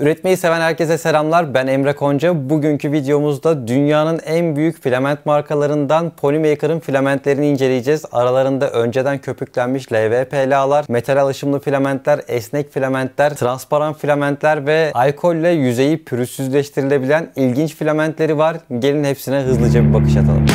Üretmeyi seven herkese selamlar. Ben Emre Konca. Bugünkü videomuzda dünyanın en büyük filament markalarından Polymaker'ın filamentlerini inceleyeceğiz. Aralarında önceden köpüklenmiş LVPLA'lar, metal alışımlı filamentler, esnek filamentler, transparan filamentler ve alkolle yüzeyi pürüzsüzleştirilebilen ilginç filamentleri var. Gelin hepsine hızlıca bir bakış atalım.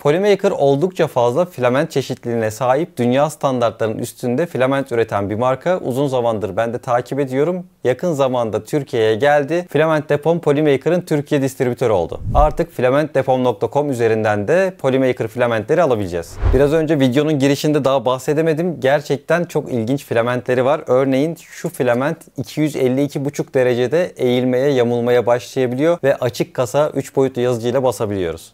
Polymaker oldukça fazla filament çeşitliliğine sahip, dünya standartlarının üstünde filament üreten bir marka. Uzun zamandır ben de takip ediyorum. Yakın zamanda Türkiye'ye geldi. Filament Depom Polymaker'ın Türkiye distribütörü oldu. Artık filamentdepom.com üzerinden de Polymaker filamentleri alabileceğiz. Biraz önce videonun girişinde daha bahsedemedim. Gerçekten çok ilginç filamentleri var. Örneğin şu filament 252,5 derecede eğilmeye, yamulmaya başlayabiliyor ve açık kasa 3 boyutlu yazıcıyla basabiliyoruz.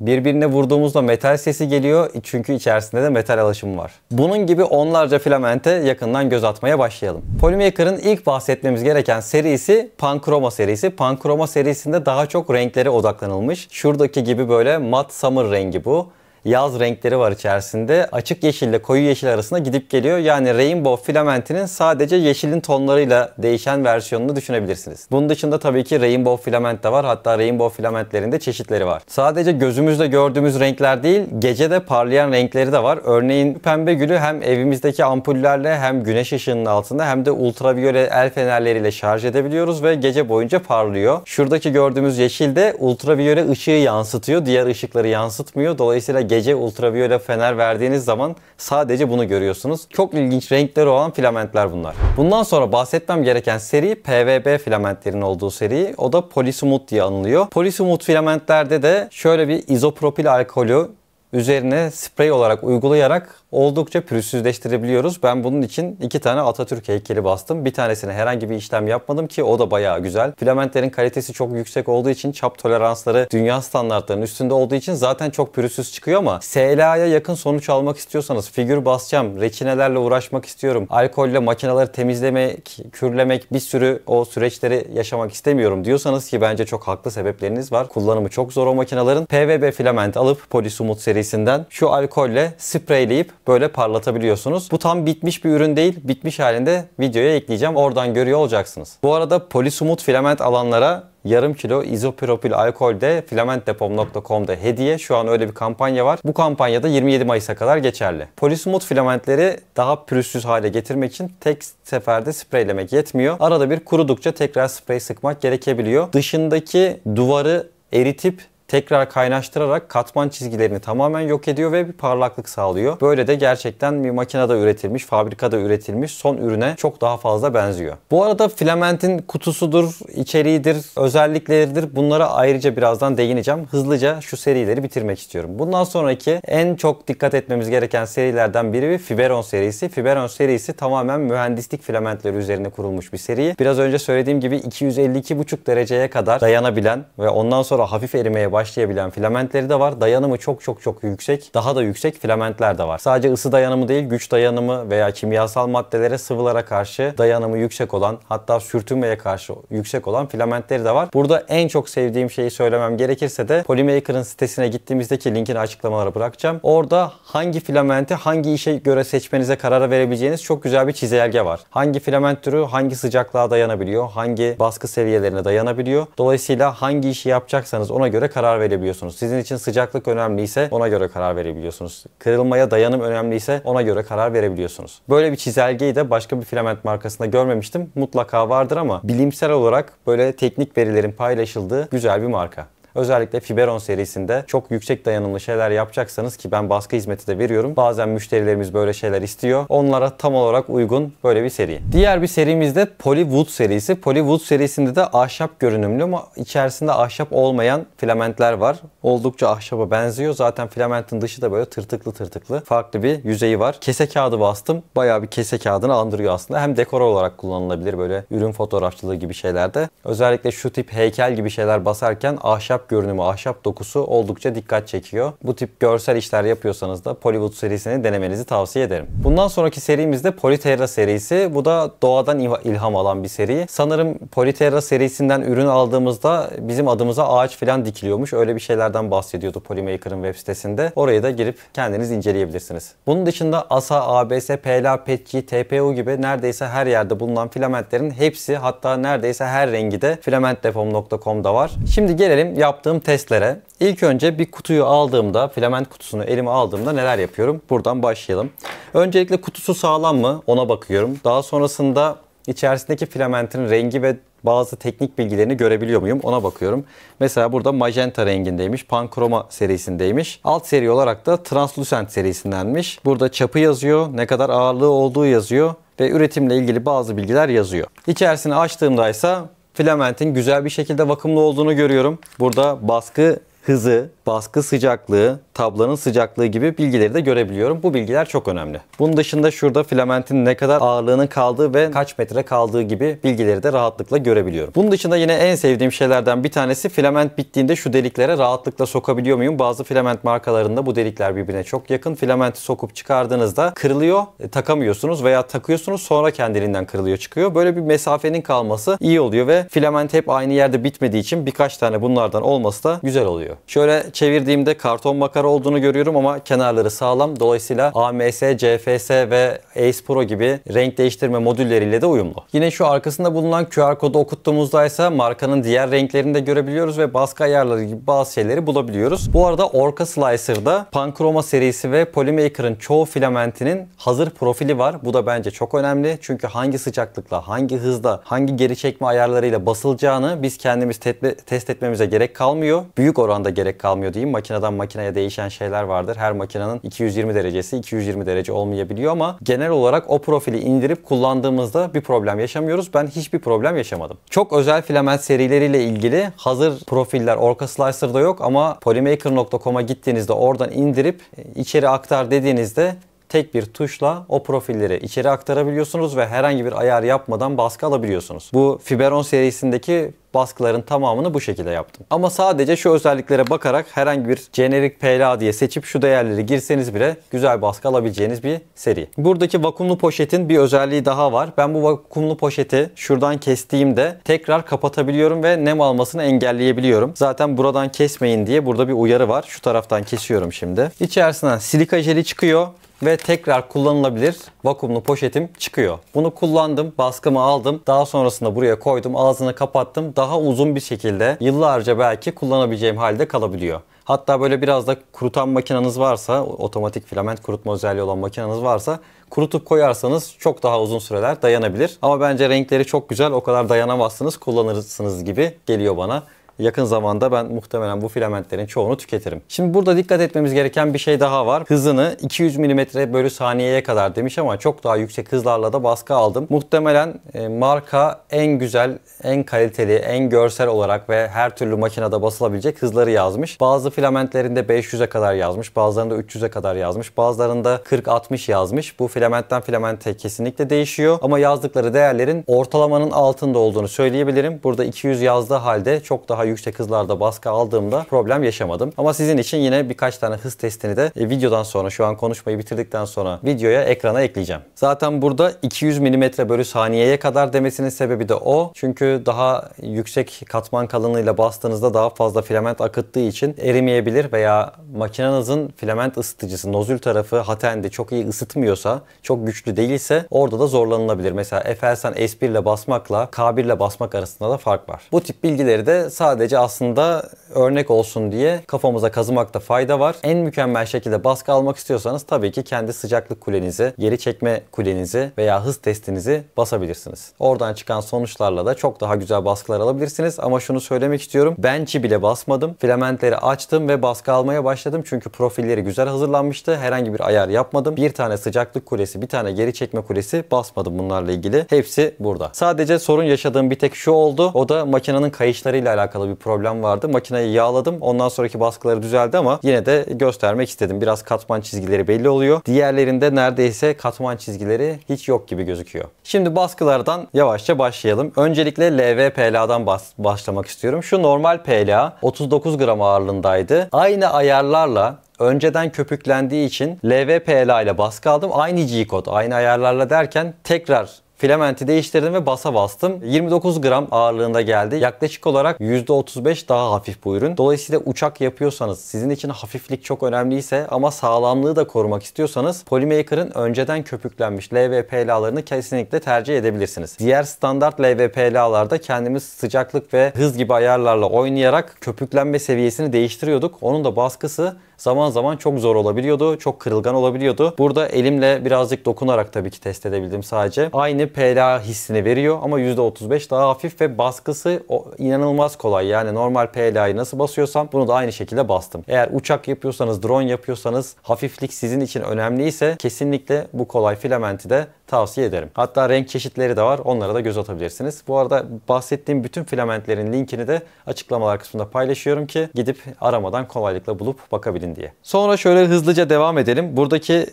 Birbirine vurduğumuzda metal sesi geliyor çünkü içerisinde de metal alaşımı var. Bunun gibi onlarca filamente yakından göz atmaya başlayalım. Polymaker'ın ilk bahsetmemiz gereken serisi Panchroma serisi. Panchroma serisinde daha çok renklere odaklanılmış. Şuradaki gibi böyle mat summer rengi bu yaz renkleri var içerisinde. Açık yeşille koyu yeşil arasında gidip geliyor. Yani rainbow filamentinin sadece yeşilin tonlarıyla değişen versiyonunu düşünebilirsiniz. Bunun dışında tabii ki rainbow filament de var. Hatta rainbow filamentlerinde çeşitleri var. Sadece gözümüzle gördüğümüz renkler değil, gecede parlayan renkleri de var. Örneğin pembe gülü hem evimizdeki ampullerle hem güneş ışığının altında hem de ultraviyole el fenerleriyle şarj edebiliyoruz ve gece boyunca parlıyor. Şuradaki gördüğümüz yeşil de ultraviyole ışığı yansıtıyor. Diğer ışıkları yansıtmıyor. Dolayısıyla gece DC ultraviyole fener verdiğiniz zaman sadece bunu görüyorsunuz. Çok ilginç renkleri olan filamentler bunlar. Bundan sonra bahsetmem gereken seri PVB filamentlerin olduğu seri. O da polisumut diye anılıyor. Polisumut filamentlerde de şöyle bir izopropil alkolü üzerine sprey olarak uygulayarak oldukça pürüzsüzleştirebiliyoruz. Ben bunun için iki tane Atatürk heykeli bastım. Bir tanesine herhangi bir işlem yapmadım ki o da bayağı güzel. Filamentlerin kalitesi çok yüksek olduğu için çap toleransları dünya standartlarının üstünde olduğu için zaten çok pürüzsüz çıkıyor ama SLA'ya yakın sonuç almak istiyorsanız figür basacağım, reçinelerle uğraşmak istiyorum, alkolle makinaları temizlemek, kürlemek bir sürü o süreçleri yaşamak istemiyorum diyorsanız ki bence çok haklı sebepleriniz var. Kullanımı çok zor o makinaların PVB filament alıp Polis Umut serisinden şu alkolle spreyleyip böyle parlatabiliyorsunuz. Bu tam bitmiş bir ürün değil. Bitmiş halinde videoya ekleyeceğim. Oradan görüyor olacaksınız. Bu arada polisumut filament alanlara yarım kilo izopropil alkol de filamentdepom.com'da hediye. Şu an öyle bir kampanya var. Bu kampanyada 27 Mayıs'a kadar geçerli. Polisumut filamentleri daha pürüzsüz hale getirmek için tek seferde spreylemek yetmiyor. Arada bir kurudukça tekrar sprey sıkmak gerekebiliyor. Dışındaki duvarı eritip tekrar kaynaştırarak katman çizgilerini tamamen yok ediyor ve bir parlaklık sağlıyor. Böyle de gerçekten bir makinede üretilmiş, fabrikada üretilmiş son ürüne çok daha fazla benziyor. Bu arada filamentin kutusudur, içeriğidir, özellikleridir. Bunlara ayrıca birazdan değineceğim. Hızlıca şu serileri bitirmek istiyorum. Bundan sonraki en çok dikkat etmemiz gereken serilerden biri bir Fiberon serisi. Fiberon serisi tamamen mühendislik filamentleri üzerine kurulmuş bir seri. Biraz önce söylediğim gibi 252,5 dereceye kadar dayanabilen ve ondan sonra hafif erimeye başlayan başlayabilen filamentleri de var. Dayanımı çok çok çok yüksek. Daha da yüksek filamentler de var. Sadece ısı dayanımı değil güç dayanımı veya kimyasal maddelere sıvılara karşı dayanımı yüksek olan hatta sürtünmeye karşı yüksek olan filamentleri de var. Burada en çok sevdiğim şeyi söylemem gerekirse de Polymaker'ın sitesine gittiğimizdeki linkini açıklamalara bırakacağım. Orada hangi filamenti hangi işe göre seçmenize karar verebileceğiniz çok güzel bir çizelge var. Hangi filament türü hangi sıcaklığa dayanabiliyor, hangi baskı seviyelerine dayanabiliyor. Dolayısıyla hangi işi yapacaksanız ona göre karar karar verebiliyorsunuz. Sizin için sıcaklık önemliyse ona göre karar verebiliyorsunuz. Kırılmaya dayanım önemliyse ona göre karar verebiliyorsunuz. Böyle bir çizelgeyi de başka bir filament markasında görmemiştim. Mutlaka vardır ama bilimsel olarak böyle teknik verilerin paylaşıldığı güzel bir marka. Özellikle Fiberon serisinde çok yüksek dayanımlı şeyler yapacaksanız ki ben baskı hizmeti de veriyorum. Bazen müşterilerimiz böyle şeyler istiyor. Onlara tam olarak uygun böyle bir seri. Diğer bir serimiz de Polywood serisi. Polywood serisinde de ahşap görünümlü ama içerisinde ahşap olmayan filamentler var. Oldukça ahşaba benziyor. Zaten filamentin dışı da böyle tırtıklı tırtıklı farklı bir yüzeyi var. Kese kağıdı bastım. Bayağı bir kese kağıdını andırıyor aslında. Hem dekor olarak kullanılabilir böyle ürün fotoğrafçılığı gibi şeylerde. Özellikle şu tip heykel gibi şeyler basarken ahşap ahşap görünümü, ahşap dokusu oldukça dikkat çekiyor. Bu tip görsel işler yapıyorsanız da Polywood serisini denemenizi tavsiye ederim. Bundan sonraki serimiz de Politerra serisi. Bu da doğadan ilham alan bir seri. Sanırım Politerra serisinden ürün aldığımızda bizim adımıza ağaç falan dikiliyormuş. Öyle bir şeylerden bahsediyordu Polymaker'ın web sitesinde. Oraya da girip kendiniz inceleyebilirsiniz. Bunun dışında ASA, ABS, PLA, PETG, TPU gibi neredeyse her yerde bulunan filamentlerin hepsi hatta neredeyse her rengi de filamentdepom.com'da var. Şimdi gelelim yap yaptığım testlere ilk önce bir kutuyu aldığımda, filament kutusunu elime aldığımda neler yapıyorum? Buradan başlayalım. Öncelikle kutusu sağlam mı ona bakıyorum. Daha sonrasında içerisindeki filamentin rengi ve bazı teknik bilgilerini görebiliyor muyum ona bakıyorum. Mesela burada magenta rengindeymiş, pankroma serisindeymiş. Alt seri olarak da translucent serisindenmiş. Burada çapı yazıyor, ne kadar ağırlığı olduğu yazıyor ve üretimle ilgili bazı bilgiler yazıyor. İçerisini açtığımda ise filamentin güzel bir şekilde vakumlu olduğunu görüyorum. Burada baskı hızı, baskı sıcaklığı, tablanın sıcaklığı gibi bilgileri de görebiliyorum. Bu bilgiler çok önemli. Bunun dışında şurada filamentin ne kadar ağırlığının kaldığı ve kaç metre kaldığı gibi bilgileri de rahatlıkla görebiliyorum. Bunun dışında yine en sevdiğim şeylerden bir tanesi filament bittiğinde şu deliklere rahatlıkla sokabiliyor muyum? Bazı filament markalarında bu delikler birbirine çok yakın. Filamenti sokup çıkardığınızda kırılıyor, e, takamıyorsunuz veya takıyorsunuz sonra kendiliğinden kırılıyor çıkıyor. Böyle bir mesafenin kalması iyi oluyor ve filament hep aynı yerde bitmediği için birkaç tane bunlardan olması da güzel oluyor. Şöyle çevirdiğimde karton makara olduğunu görüyorum ama kenarları sağlam. Dolayısıyla AMS, CFS ve Ace Pro gibi renk değiştirme modülleriyle de uyumlu. Yine şu arkasında bulunan QR kodu okuttuğumuzda ise markanın diğer renklerini de görebiliyoruz ve baskı ayarları gibi bazı şeyleri bulabiliyoruz. Bu arada Orca Slicer'da Panchroma serisi ve Polymaker'ın çoğu filamentinin hazır profili var. Bu da bence çok önemli. Çünkü hangi sıcaklıkla, hangi hızda, hangi geri çekme ayarlarıyla basılacağını biz kendimiz test etmemize gerek kalmıyor. Büyük oranda gerek kalmıyor diyeyim. Makineden makineye değişen değişen şeyler vardır. Her makinenin 220 derecesi 220 derece olmayabiliyor ama genel olarak o profili indirip kullandığımızda bir problem yaşamıyoruz. Ben hiçbir problem yaşamadım. Çok özel filament serileriyle ilgili hazır profiller Orca Slicer'da yok ama polymaker.com'a gittiğinizde oradan indirip e, içeri aktar dediğinizde tek bir tuşla o profilleri içeri aktarabiliyorsunuz ve herhangi bir ayar yapmadan baskı alabiliyorsunuz. Bu Fiberon serisindeki baskıların tamamını bu şekilde yaptım. Ama sadece şu özelliklere bakarak herhangi bir generic PLA diye seçip şu değerleri girseniz bile güzel baskı alabileceğiniz bir seri. Buradaki vakumlu poşetin bir özelliği daha var. Ben bu vakumlu poşeti şuradan kestiğimde tekrar kapatabiliyorum ve nem almasını engelleyebiliyorum. Zaten buradan kesmeyin diye burada bir uyarı var. Şu taraftan kesiyorum şimdi. İçerisinden silika jeli çıkıyor ve tekrar kullanılabilir vakumlu poşetim çıkıyor. Bunu kullandım, baskımı aldım. Daha sonrasında buraya koydum, ağzını kapattım daha uzun bir şekilde yıllarca belki kullanabileceğim halde kalabiliyor. Hatta böyle biraz da kurutan makineniz varsa, otomatik filament kurutma özelliği olan makineniz varsa kurutup koyarsanız çok daha uzun süreler dayanabilir. Ama bence renkleri çok güzel o kadar dayanamazsınız kullanırsınız gibi geliyor bana yakın zamanda ben muhtemelen bu filamentlerin çoğunu tüketirim. Şimdi burada dikkat etmemiz gereken bir şey daha var. Hızını 200 mm bölü saniyeye kadar demiş ama çok daha yüksek hızlarla da baskı aldım. Muhtemelen e, marka en güzel, en kaliteli, en görsel olarak ve her türlü makinede basılabilecek hızları yazmış. Bazı filamentlerinde 500'e kadar yazmış, bazılarında 300'e kadar yazmış, bazılarında 40-60 yazmış. Bu filamentten filamente kesinlikle değişiyor ama yazdıkları değerlerin ortalamanın altında olduğunu söyleyebilirim. Burada 200 yazdığı halde çok daha yüksek hızlarda baskı aldığımda problem yaşamadım. Ama sizin için yine birkaç tane hız testini de e, videodan sonra şu an konuşmayı bitirdikten sonra videoya ekrana ekleyeceğim. Zaten burada 200 mm bölü saniyeye kadar demesinin sebebi de o. Çünkü daha yüksek katman kalınlığıyla bastığınızda daha fazla filament akıttığı için erimeyebilir veya makinenizin filament ısıtıcısı nozül tarafı hatendi çok iyi ısıtmıyorsa, çok güçlü değilse orada da zorlanılabilir. Mesela Efelsen S1 ile basmakla K1 ile basmak arasında da fark var. Bu tip bilgileri de sadece sadece aslında örnek olsun diye kafamıza kazımakta fayda var. En mükemmel şekilde baskı almak istiyorsanız tabii ki kendi sıcaklık kulenizi, geri çekme kulenizi veya hız testinizi basabilirsiniz. Oradan çıkan sonuçlarla da çok daha güzel baskılar alabilirsiniz. Ama şunu söylemek istiyorum. Bench'i bile basmadım. Filamentleri açtım ve baskı almaya başladım. Çünkü profilleri güzel hazırlanmıştı. Herhangi bir ayar yapmadım. Bir tane sıcaklık kulesi, bir tane geri çekme kulesi basmadım bunlarla ilgili. Hepsi burada. Sadece sorun yaşadığım bir tek şu oldu. O da makinenin kayışlarıyla alakalı bir problem vardı. Makineyi yağladım. Ondan sonraki baskıları düzeldi ama yine de göstermek istedim. Biraz katman çizgileri belli oluyor. Diğerlerinde neredeyse katman çizgileri hiç yok gibi gözüküyor. Şimdi baskılardan yavaşça başlayalım. Öncelikle LV PLA'dan başlamak istiyorum. Şu normal PLA 39 gram ağırlığındaydı. Aynı ayarlarla önceden köpüklendiği için LVPLA ile baskı aldım. Aynı G-code, aynı ayarlarla derken tekrar Filamenti değiştirdim ve basa bastım. 29 gram ağırlığında geldi. Yaklaşık olarak %35 daha hafif bu ürün. Dolayısıyla uçak yapıyorsanız, sizin için hafiflik çok önemliyse ama sağlamlığı da korumak istiyorsanız Polymaker'ın önceden köpüklenmiş LVPLA'larını kesinlikle tercih edebilirsiniz. Diğer standart LVPLA'larda kendimiz sıcaklık ve hız gibi ayarlarla oynayarak köpüklenme seviyesini değiştiriyorduk. Onun da baskısı zaman zaman çok zor olabiliyordu. Çok kırılgan olabiliyordu. Burada elimle birazcık dokunarak tabii ki test edebildim sadece. Aynı PLA hissini veriyor ama %35 daha hafif ve baskısı inanılmaz kolay. Yani normal PLA'yı nasıl basıyorsam bunu da aynı şekilde bastım. Eğer uçak yapıyorsanız, drone yapıyorsanız hafiflik sizin için önemliyse kesinlikle bu kolay filamenti de tavsiye ederim. Hatta renk çeşitleri de var. Onlara da göz atabilirsiniz. Bu arada bahsettiğim bütün filamentlerin linkini de açıklamalar kısmında paylaşıyorum ki gidip aramadan kolaylıkla bulup bakabilin diye. Sonra şöyle hızlıca devam edelim. Buradaki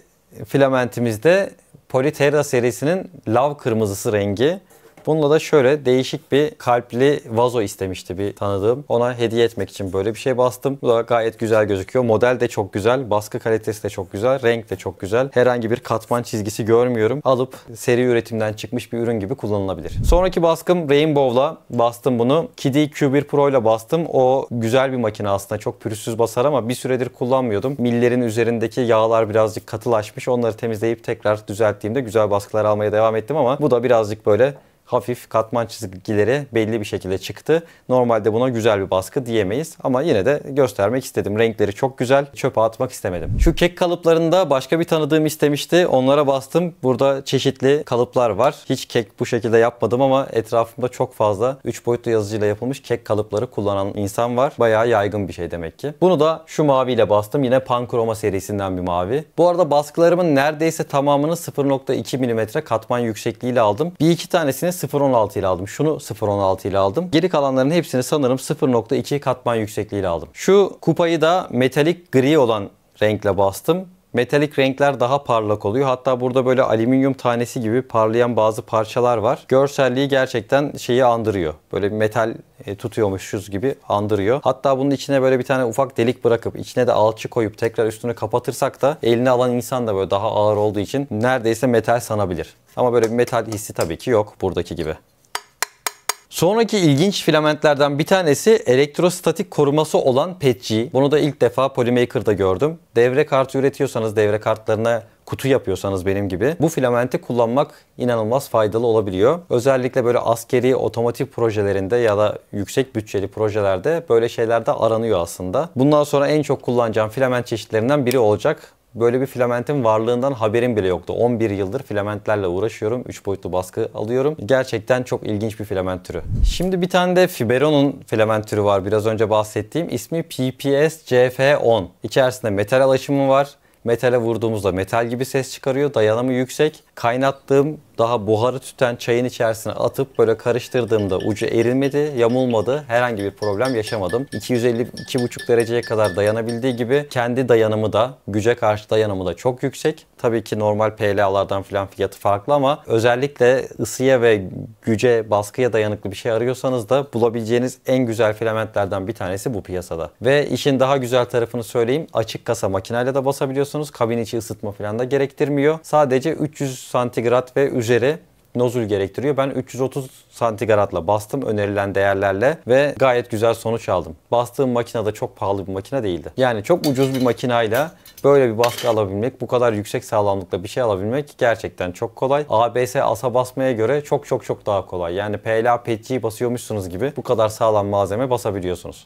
filamentimizde Politerra serisinin lav kırmızısı rengi. Bununla da şöyle değişik bir kalpli vazo istemişti bir tanıdığım. Ona hediye etmek için böyle bir şey bastım. Bu da gayet güzel gözüküyor. Model de çok güzel. Baskı kalitesi de çok güzel. Renk de çok güzel. Herhangi bir katman çizgisi görmüyorum. Alıp seri üretimden çıkmış bir ürün gibi kullanılabilir. Sonraki baskım Rainbow'la bastım bunu. Kidi Q1 Pro ile bastım. O güzel bir makine aslında. Çok pürüzsüz basar ama bir süredir kullanmıyordum. Millerin üzerindeki yağlar birazcık katılaşmış. Onları temizleyip tekrar düzelttiğimde güzel baskılar almaya devam ettim ama bu da birazcık böyle hafif katman çizgileri belli bir şekilde çıktı. Normalde buna güzel bir baskı diyemeyiz ama yine de göstermek istedim. Renkleri çok güzel. Çöpe atmak istemedim. Şu kek kalıplarında başka bir tanıdığım istemişti. Onlara bastım. Burada çeşitli kalıplar var. Hiç kek bu şekilde yapmadım ama etrafımda çok fazla 3 boyutlu yazıcıyla yapılmış kek kalıpları kullanan insan var. Bayağı yaygın bir şey demek ki. Bunu da şu maviyle bastım. Yine Pankroma serisinden bir mavi. Bu arada baskılarımın neredeyse tamamını 0.2 mm katman yüksekliğiyle aldım. Bir iki tanesini 0.16 ile aldım. Şunu 0.16 ile aldım. Geri kalanların hepsini sanırım 0.2 katman yüksekliğiyle aldım. Şu kupayı da metalik gri olan renkle bastım. Metalik renkler daha parlak oluyor. Hatta burada böyle alüminyum tanesi gibi parlayan bazı parçalar var. Görselliği gerçekten şeyi andırıyor. Böyle metal e, tutuyormuşuz gibi andırıyor. Hatta bunun içine böyle bir tane ufak delik bırakıp içine de alçı koyup tekrar üstünü kapatırsak da eline alan insan da böyle daha ağır olduğu için neredeyse metal sanabilir. Ama böyle bir metal hissi tabii ki yok buradaki gibi. Sonraki ilginç filamentlerden bir tanesi elektrostatik koruması olan PETG. Bunu da ilk defa Polymaker'da gördüm. Devre kartı üretiyorsanız devre kartlarına kutu yapıyorsanız benim gibi bu filamenti kullanmak inanılmaz faydalı olabiliyor. Özellikle böyle askeri otomotiv projelerinde ya da yüksek bütçeli projelerde böyle şeyler de aranıyor aslında. Bundan sonra en çok kullanacağım filament çeşitlerinden biri olacak böyle bir filamentin varlığından haberim bile yoktu. 11 yıldır filamentlerle uğraşıyorum. 3 boyutlu baskı alıyorum. Gerçekten çok ilginç bir filament türü. Şimdi bir tane de Fibero'nun filament türü var. Biraz önce bahsettiğim. ismi PPS-CF10. İçerisinde metal alaşımı var. Metale vurduğumuzda metal gibi ses çıkarıyor. Dayanımı yüksek kaynattığım daha buharı tüten çayın içerisine atıp böyle karıştırdığımda ucu erimedi, yamulmadı. Herhangi bir problem yaşamadım. 250-2,5 dereceye kadar dayanabildiği gibi kendi dayanımı da güce karşı dayanımı da çok yüksek. Tabii ki normal PLA'lardan filan fiyatı farklı ama özellikle ısıya ve güce, baskıya dayanıklı bir şey arıyorsanız da bulabileceğiniz en güzel filamentlerden bir tanesi bu piyasada. Ve işin daha güzel tarafını söyleyeyim. Açık kasa makineyle de basabiliyorsunuz. Kabin içi ısıtma filan da gerektirmiyor. Sadece 300 santigrat ve üzeri nozul gerektiriyor. Ben 330 santigratla bastım önerilen değerlerle ve gayet güzel sonuç aldım. Bastığım makine de çok pahalı bir makine değildi. Yani çok ucuz bir makinayla böyle bir baskı alabilmek, bu kadar yüksek sağlamlıkla bir şey alabilmek gerçekten çok kolay. ABS asa basmaya göre çok çok çok daha kolay. Yani PLA PETC'yi basıyormuşsunuz gibi bu kadar sağlam malzeme basabiliyorsunuz.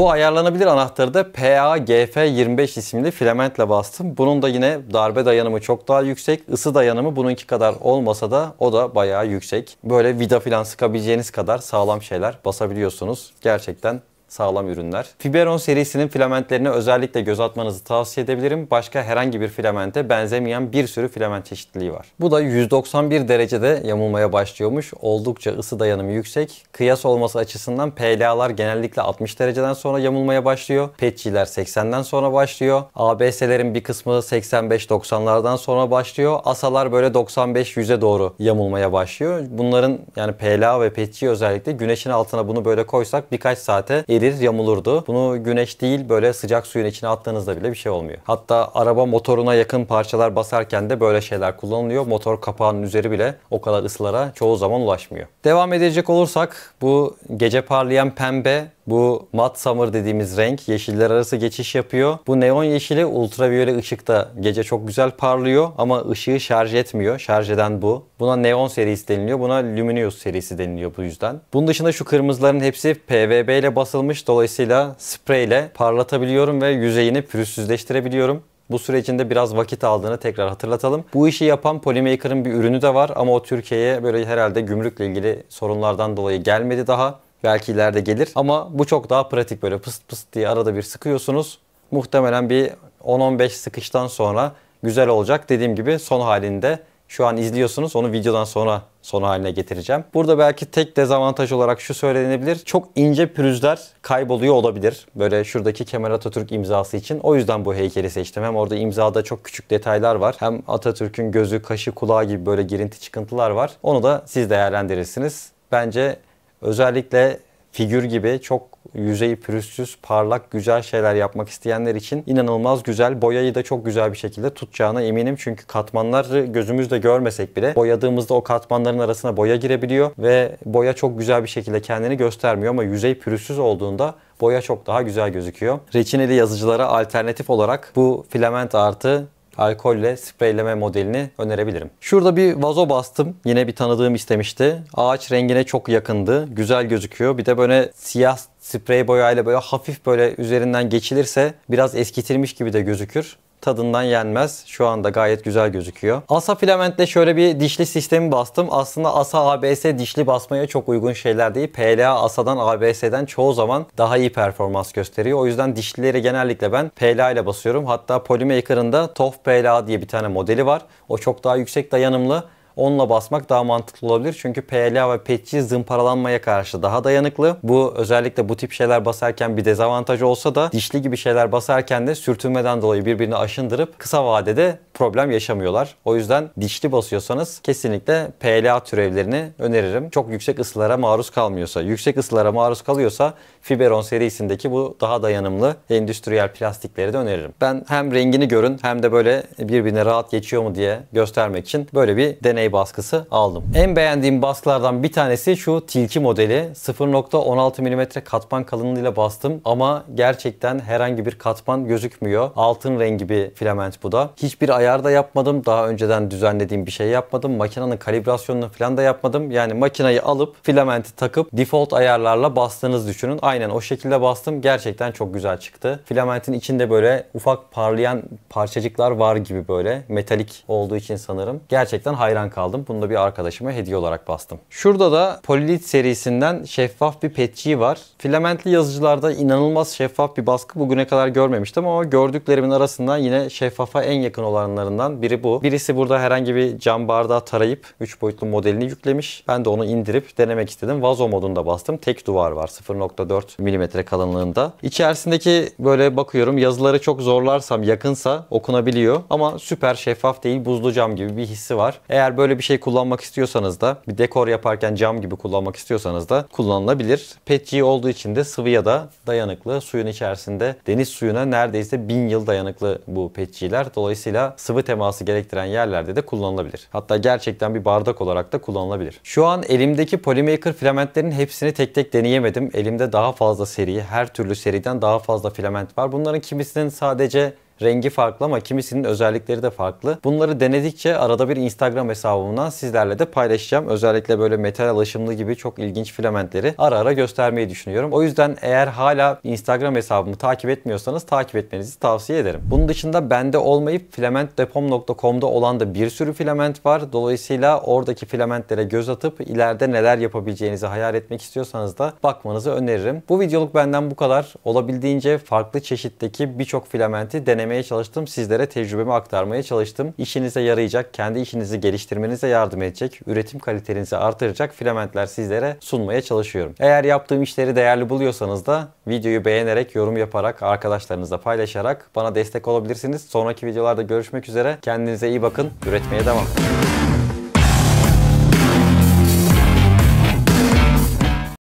Bu ayarlanabilir anahtarı da PAGF25 isimli filamentle bastım. Bunun da yine darbe dayanımı çok daha yüksek. Isı dayanımı bununki kadar olmasa da o da bayağı yüksek. Böyle vida filan sıkabileceğiniz kadar sağlam şeyler basabiliyorsunuz. Gerçekten sağlam ürünler. Fiberon serisinin filamentlerine özellikle göz atmanızı tavsiye edebilirim. Başka herhangi bir filamente benzemeyen bir sürü filament çeşitliliği var. Bu da 191 derecede yamulmaya başlıyormuş. Oldukça ısı dayanımı yüksek. Kıyas olması açısından PLA'lar genellikle 60 dereceden sonra yamulmaya başlıyor. PETC'ler 80'den sonra başlıyor. ABS'lerin bir kısmı 85-90'lardan sonra başlıyor. ASA'lar böyle 95-100'e doğru yamulmaya başlıyor. Bunların yani PLA ve PETC özellikle güneşin altına bunu böyle koysak birkaç saate gelir yamulurdu. Bunu güneş değil böyle sıcak suyun içine attığınızda bile bir şey olmuyor. Hatta araba motoruna yakın parçalar basarken de böyle şeyler kullanılıyor. Motor kapağının üzeri bile o kadar ısılara çoğu zaman ulaşmıyor. Devam edecek olursak bu gece parlayan pembe bu mat summer dediğimiz renk yeşiller arası geçiş yapıyor. Bu neon yeşili ultraviyole ışıkta gece çok güzel parlıyor ama ışığı şarj etmiyor. Şarj eden bu. Buna neon serisi deniliyor. Buna luminous serisi deniliyor bu yüzden. Bunun dışında şu kırmızıların hepsi PVB ile basılmış. Dolayısıyla sprey ile parlatabiliyorum ve yüzeyini pürüzsüzleştirebiliyorum. Bu sürecinde biraz vakit aldığını tekrar hatırlatalım. Bu işi yapan Polymaker'ın bir ürünü de var ama o Türkiye'ye böyle herhalde gümrükle ilgili sorunlardan dolayı gelmedi daha. Belki ileride gelir ama bu çok daha pratik böyle pıst pıst diye arada bir sıkıyorsunuz. Muhtemelen bir 10-15 sıkıştan sonra güzel olacak. Dediğim gibi son halinde şu an izliyorsunuz. Onu videodan sonra son haline getireceğim. Burada belki tek dezavantaj olarak şu söylenebilir. Çok ince pürüzler kayboluyor olabilir. Böyle şuradaki Kemal Atatürk imzası için. O yüzden bu heykeli seçtim. Hem orada imzada çok küçük detaylar var. Hem Atatürk'ün gözü, kaşı, kulağı gibi böyle girinti çıkıntılar var. Onu da siz değerlendirirsiniz. Bence Özellikle figür gibi çok yüzeyi pürüzsüz, parlak, güzel şeyler yapmak isteyenler için inanılmaz güzel. Boyayı da çok güzel bir şekilde tutacağına eminim. Çünkü katmanları gözümüzde görmesek bile boyadığımızda o katmanların arasına boya girebiliyor ve boya çok güzel bir şekilde kendini göstermiyor ama yüzey pürüzsüz olduğunda boya çok daha güzel gözüküyor. Reçineli yazıcılara alternatif olarak bu filament artı alkolle spreyleme modelini önerebilirim. Şurada bir vazo bastım. Yine bir tanıdığım istemişti. Ağaç rengine çok yakındı. Güzel gözüküyor. Bir de böyle siyah sprey boyayla böyle hafif böyle üzerinden geçilirse biraz eskitilmiş gibi de gözükür tadından yenmez. Şu anda gayet güzel gözüküyor. Asa filamentle şöyle bir dişli sistemi bastım. Aslında Asa ABS dişli basmaya çok uygun şeyler değil. PLA Asa'dan ABS'den çoğu zaman daha iyi performans gösteriyor. O yüzden dişlileri genellikle ben PLA ile basıyorum. Hatta Polymaker'ın da TOF PLA diye bir tane modeli var. O çok daha yüksek dayanımlı onunla basmak daha mantıklı olabilir. Çünkü PLA ve petçi zımparalanmaya karşı daha dayanıklı. Bu özellikle bu tip şeyler basarken bir dezavantaj olsa da dişli gibi şeyler basarken de sürtünmeden dolayı birbirini aşındırıp kısa vadede problem yaşamıyorlar. O yüzden dişli basıyorsanız kesinlikle PLA türevlerini öneririm. Çok yüksek ısılara maruz kalmıyorsa, yüksek ısılara maruz kalıyorsa Fiberon serisindeki bu daha dayanımlı endüstriyel plastikleri de öneririm. Ben hem rengini görün hem de böyle birbirine rahat geçiyor mu diye göstermek için böyle bir deney baskısı aldım. En beğendiğim baskılardan bir tanesi şu tilki modeli. 0.16 mm katman kalınlığıyla bastım ama gerçekten herhangi bir katman gözükmüyor. Altın rengi bir filament bu da. Hiçbir ayar da yapmadım. Daha önceden düzenlediğim bir şey yapmadım. Makinenin kalibrasyonunu falan da yapmadım. Yani makinayı alıp filamenti takıp default ayarlarla bastığınızı düşünün. Aynen o şekilde bastım. Gerçekten çok güzel çıktı. Filamentin içinde böyle ufak parlayan parçacıklar var gibi böyle. Metalik olduğu için sanırım. Gerçekten hayran hayran kaldım. Bunu da bir arkadaşıma hediye olarak bastım. Şurada da Polylit serisinden şeffaf bir petçiği var. Filamentli yazıcılarda inanılmaz şeffaf bir baskı bugüne kadar görmemiştim ama gördüklerimin arasından yine şeffafa en yakın olanlarından biri bu. Birisi burada herhangi bir cam bardağı tarayıp 3 boyutlu modelini yüklemiş. Ben de onu indirip denemek istedim. Vazo modunda bastım. Tek duvar var 0.4 mm kalınlığında. İçerisindeki böyle bakıyorum yazıları çok zorlarsam yakınsa okunabiliyor ama süper şeffaf değil buzlu cam gibi bir hissi var. Eğer böyle bir şey kullanmak istiyorsanız da bir dekor yaparken cam gibi kullanmak istiyorsanız da kullanılabilir. PETG olduğu için de sıvıya da dayanıklı. Suyun içerisinde deniz suyuna neredeyse 1000 yıl dayanıklı bu PETG'ler. Dolayısıyla sıvı teması gerektiren yerlerde de kullanılabilir. Hatta gerçekten bir bardak olarak da kullanılabilir. Şu an elimdeki Polymaker filamentlerin hepsini tek tek deneyemedim. Elimde daha fazla seri, her türlü seriden daha fazla filament var. Bunların kimisinin sadece rengi farklı ama kimisinin özellikleri de farklı. Bunları denedikçe arada bir Instagram hesabımdan sizlerle de paylaşacağım. Özellikle böyle metal alaşımlı gibi çok ilginç filamentleri ara ara göstermeyi düşünüyorum. O yüzden eğer hala Instagram hesabımı takip etmiyorsanız takip etmenizi tavsiye ederim. Bunun dışında bende olmayıp filamentdepom.com'da olan da bir sürü filament var. Dolayısıyla oradaki filamentlere göz atıp ileride neler yapabileceğinizi hayal etmek istiyorsanız da bakmanızı öneririm. Bu videoluk benden bu kadar. Olabildiğince farklı çeşitteki birçok filamenti denemek deneyimlemeye çalıştım. Sizlere tecrübemi aktarmaya çalıştım. İşinize yarayacak, kendi işinizi geliştirmenize yardım edecek, üretim kalitenizi artıracak filamentler sizlere sunmaya çalışıyorum. Eğer yaptığım işleri değerli buluyorsanız da videoyu beğenerek, yorum yaparak, arkadaşlarınızla paylaşarak bana destek olabilirsiniz. Sonraki videolarda görüşmek üzere. Kendinize iyi bakın. Üretmeye devam.